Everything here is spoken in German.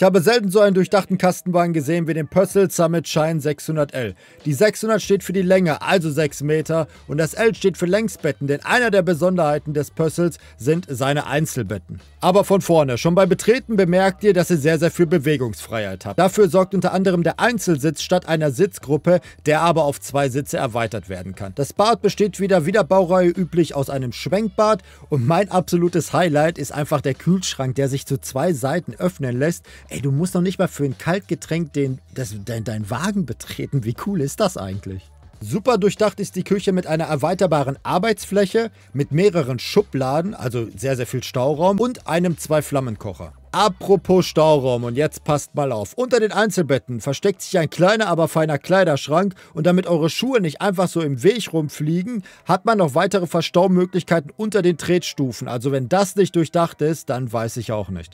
Ich habe selten so einen durchdachten Kastenwagen gesehen wie den Pössl Summit Shine 600L. Die 600 steht für die Länge, also 6 Meter, und das L steht für Längsbetten, denn einer der Besonderheiten des Pössls sind seine Einzelbetten. Aber von vorne, schon beim Betreten bemerkt ihr, dass ihr sehr, sehr viel Bewegungsfreiheit habt. Dafür sorgt unter anderem der Einzelsitz statt einer Sitzgruppe, der aber auf zwei Sitze erweitert werden kann. Das Bad besteht wieder, wie der Baureihe üblich, aus einem Schwenkbad und mein absolutes Highlight ist einfach der Kühlschrank, der sich zu zwei Seiten öffnen lässt, Ey, du musst noch nicht mal für ein Kaltgetränk den, das, dein, dein Wagen betreten. Wie cool ist das eigentlich? Super durchdacht ist die Küche mit einer erweiterbaren Arbeitsfläche, mit mehreren Schubladen, also sehr, sehr viel Stauraum und einem Zwei-Flammenkocher. Apropos Stauraum, und jetzt passt mal auf. Unter den Einzelbetten versteckt sich ein kleiner, aber feiner Kleiderschrank und damit eure Schuhe nicht einfach so im Weg rumfliegen, hat man noch weitere Verstaumöglichkeiten unter den Tretstufen. Also wenn das nicht durchdacht ist, dann weiß ich auch nicht.